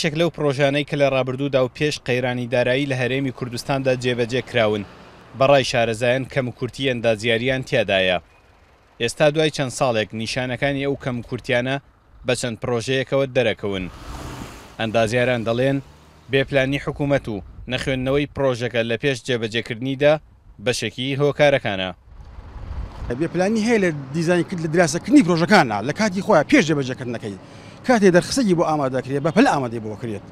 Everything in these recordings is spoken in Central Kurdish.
شتێک لەو پرۆژانەی کە لە ڕابردوودا و پێش قەیرانی دارایی لە هەرێمی کوردستاندا جێبەجێ کراون بەڕای شارەزایەن کەم کورتی ئەندازیاریان تێدایە ئێستا دوای چەند ساڵێک نیشانەکانی ئەو کەم کورتیانە بە چەند پرۆژەیەکەوە دەرەکەون ئەندازیاران دەڵێن بێپلانی حکوومەت و نەخوێندنەوەی پرۆژەکە لە پێش جێبەجێکردنیدا بەشێکی هۆکارەکانە ئەبێ پلانی هەیە لە دیزانی کرد لە دراسەکردنی پرۆژەکانە لە کاتی خۆیان پێش جێبەجەکردنەکەی کاتێ دەرخسەی بۆ ئامادەکرێت بە پل ئامادەی بۆ کرێت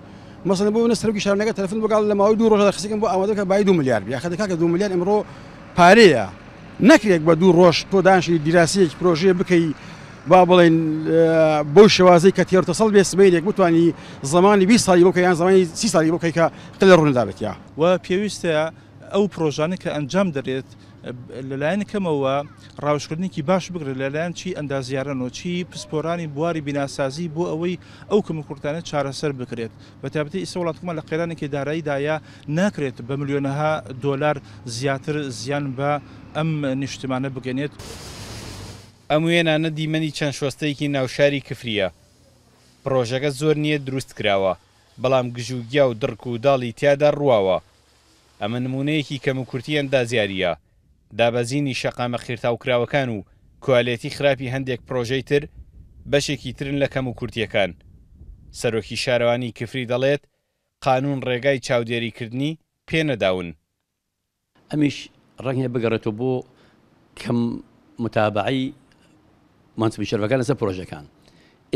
مەسن بۆ نەسەرکی شارنەکە تەلفن بگال لە ماوەی دوو ڕۆژ دەرخسەکەم بۆ ئامادەکە بای دو ملیار بیا خەکە دو ملیار ئەمڕۆ پارەیە نەکرێک بە دوو ڕۆژ تۆ دانشی دیراسەیەک پرۆژێ بکەی با بڵێن بۆ شێوازی کە تێرتەسەڵ بێ سبەیرێک بتانی زمانی 20 ساڵی بۆکە یان زمانی سی ساڵی بۆکەیکە قلە ڕوونەدابێتیا و پێویستە ئەو پرۆژانە کە ئەنجام دەرێت لەلایەن کەمەوە ڕاوشکردنیکی باش بگرێت لەلایەن چی ئەندازیارەنۆچی پسپۆرانی بواری بیناسازی بۆ ئەوەی ئەو کەمە کورتانە چارەسەر بکرێت بە تابەتی ئیسە وڵاتمە لە قێرانێکی داراییدایە ناکرێت بە ملیۆنەها دۆلار زیاتر زیان بە ئەم نیشتمانە بگەنێت. ئەم وێنانە دیمەنی چەند شۆستەیەکی ناوشاری کفریە. پرۆژەکە زۆر نییە دروست کراوە، بەڵام گژوگیا و دڕک و داڵی تیادا ڕواوە. ئەمە نمونەیەکی کەم و کورتیەندا زیاریە دابەزینی شەقامە خیرتاوکراوەکان و کوالەتی خراپی هەندێک پرۆژەی تر بەشێکی ترن لە کەم و کورتیەکان سەرۆکی شارەوانی کفری دەڵێت قانون ڕێگای چاودێریکردنی پێنەداون ئەمیش ڕەنگە بگەڕێتەوە بۆ کەم متابعی مانسبی شەرەکان لەسەر پرۆژەکان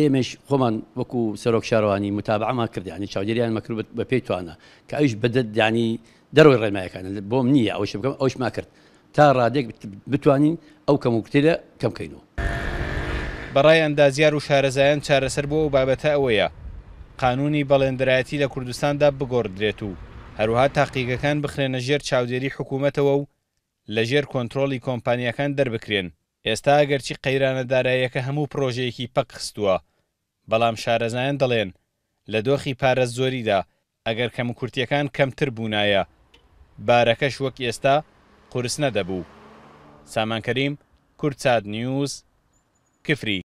ئێمەش خۆمان وەکو سەرۆک شارەوانی متابعما کردیانی چاودێریان مەکروبت بە پێی توانە کە ئەوش بەدەدانی دەروی ڕێمایەکان بۆم نییە ئەوش بکەم ئەوش ما کرد تا ڕادێک بتوانین ئەو کەم وکتێرە کەمکەینەوە. بەڕای ئەندازیار و شارەزایان چارەسەر بۆ ئەو بابەتە ئەوەیە قانونی بەڵێندرایەتی لە کوردستاندا بگۆڕدرێت و هەروها تاقیگەکان بخرێنە ژێر چاودێری حکوومەتەوە و لە ژێر کۆنتترۆلی کۆمپانیەکان دەربکرێن ئێستا ئەگەرچی قەیرانەدارایەکە هەموو پرۆژەیەکی پەقستووە بەڵام شارەزایان دەڵێن لە دۆخی پارە زۆریدا ئەگەر کەم کورتیەکان کەمتر بوونایە بارەکەش وەک ئێستا قرس نەدەبوو سامانکەریم کورتساد نیوز کفری